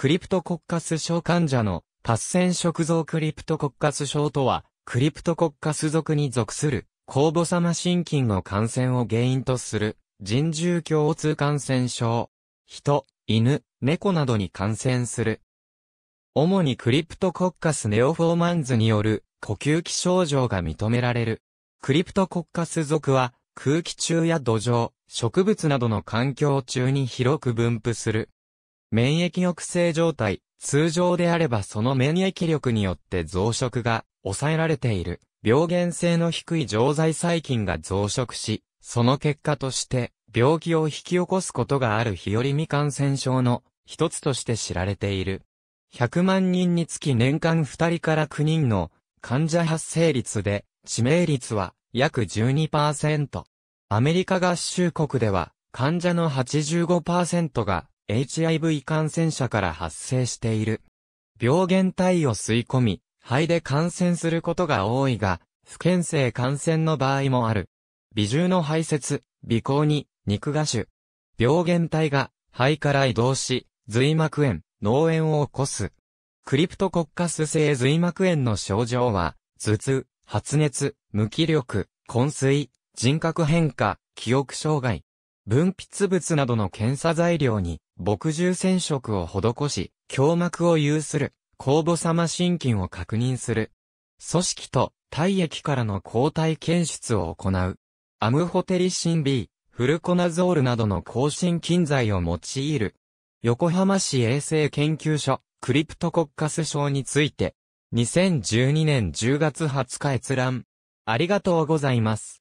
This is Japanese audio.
クリプトコッカス症患者の達ン食造クリプトコッカス症とは、クリプトコッカス属に属する、酵母様心筋の感染を原因とする、人獣共通感染症。人、犬、猫などに感染する。主にクリプトコッカスネオフォーマンズによる呼吸器症状が認められる。クリプトコッカス属は空気中や土壌、植物などの環境中に広く分布する免疫抑制状態、通常であればその免疫力によって増殖が抑えられている。病原性の低い常在細菌が増殖し、その結果として病気を引き起こすことがある日和未感染症の一つとして知られている。100万人につき年間2人から9人の患者発生率で、致命率は約12%。アメリカ合衆国では患者の85%が HIV 感染者から発生している。病原体を吸い込み、肺で感染することが多いが、不健性感染の場合もある。微重の排泄、鼻孔に、肉芽腫。病原体が肺から移動し、髄膜炎、脳炎を起こす。クリプトコッカス性髄膜炎の症状は、頭痛、発熱、無気力、昏睡、人格変化、記憶障害、分泌物などの検査材料に、墨汁染色を施し、胸膜を有する、酵母様心筋を確認する。組織と体液からの抗体検出を行う。アムホテリシン B、フルコナゾールなどの抗心菌剤を用いる。横浜市衛生研究所、クリプトコッカス症について、2012年10月20日閲覧。ありがとうございます。